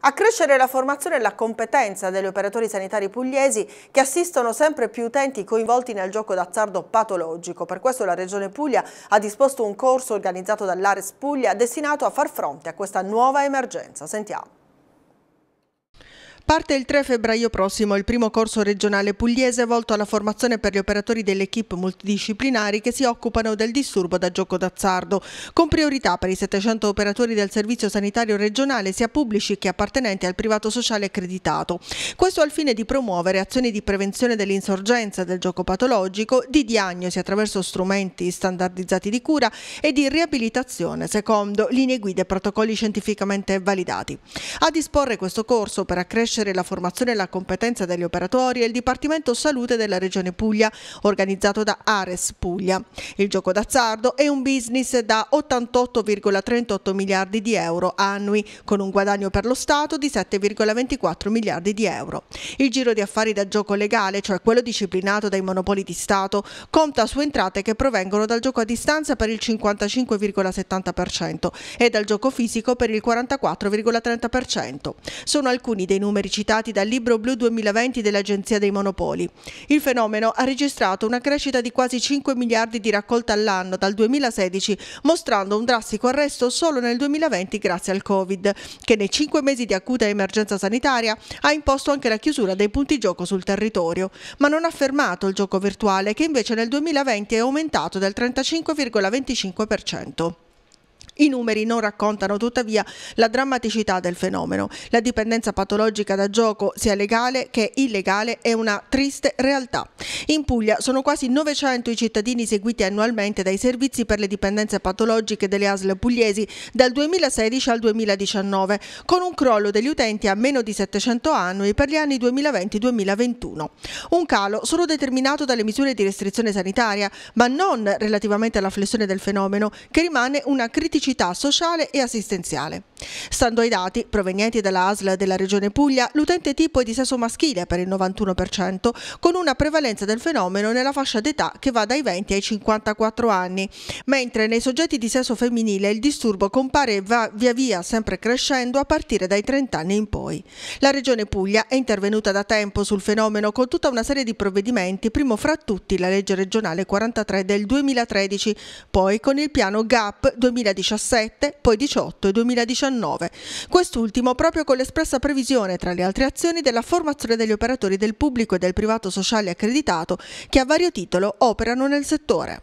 Accrescere la formazione e la competenza degli operatori sanitari pugliesi che assistono sempre più utenti coinvolti nel gioco d'azzardo patologico. Per questo la Regione Puglia ha disposto un corso organizzato dall'Ares Puglia destinato a far fronte a questa nuova emergenza. Sentiamo. Parte il 3 febbraio prossimo il primo corso regionale pugliese volto alla formazione per gli operatori delle equip multidisciplinari che si occupano del disturbo da gioco d'azzardo, con priorità per i 700 operatori del servizio sanitario regionale sia pubblici che appartenenti al privato sociale accreditato. Questo al fine di promuovere azioni di prevenzione dell'insorgenza del gioco patologico, di diagnosi attraverso strumenti standardizzati di cura e di riabilitazione secondo linee guida e protocolli scientificamente validati. A disporre questo corso per accrescere crescere la formazione e la competenza degli operatori è il Dipartimento Salute della Regione Puglia, organizzato da Ares Puglia. Il gioco d'azzardo è un business da 88,38 miliardi di euro annui, con un guadagno per lo Stato di 7,24 miliardi di euro. Il giro di affari da gioco legale, cioè quello disciplinato dai monopoli di Stato, conta su entrate che provengono dal gioco a distanza per il 55,70% e dal gioco fisico per il 44,30%. Sono alcuni dei numeri numeri citati dal Libro Blu 2020 dell'Agenzia dei Monopoli. Il fenomeno ha registrato una crescita di quasi 5 miliardi di raccolta all'anno dal 2016, mostrando un drastico arresto solo nel 2020 grazie al Covid, che nei 5 mesi di acuta emergenza sanitaria ha imposto anche la chiusura dei punti gioco sul territorio, ma non ha fermato il gioco virtuale che invece nel 2020 è aumentato del 35,25%. I numeri non raccontano tuttavia la drammaticità del fenomeno. La dipendenza patologica da gioco, sia legale che illegale, è una triste realtà. In Puglia sono quasi 900 i cittadini seguiti annualmente dai servizi per le dipendenze patologiche delle ASL pugliesi dal 2016 al 2019, con un crollo degli utenti a meno di 700 annui per gli anni 2020-2021. Un calo solo determinato dalle misure di restrizione sanitaria, ma non relativamente alla flessione del fenomeno, che rimane una criticità criticità sociale e assistenziale. Stando ai dati provenienti dalla ASL della Regione Puglia, l'utente tipo è di sesso maschile per il 91%, con una prevalenza del fenomeno nella fascia d'età che va dai 20 ai 54 anni, mentre nei soggetti di sesso femminile il disturbo compare e va via via sempre crescendo a partire dai 30 anni in poi. La Regione Puglia è intervenuta da tempo sul fenomeno con tutta una serie di provvedimenti, primo fra tutti la legge regionale 43 del 2013, poi con il piano GAP 2017 2017, poi 18 e 2019. Quest'ultimo proprio con l'espressa previsione, tra le altre azioni, della formazione degli operatori del pubblico e del privato sociale accreditato che a vario titolo operano nel settore.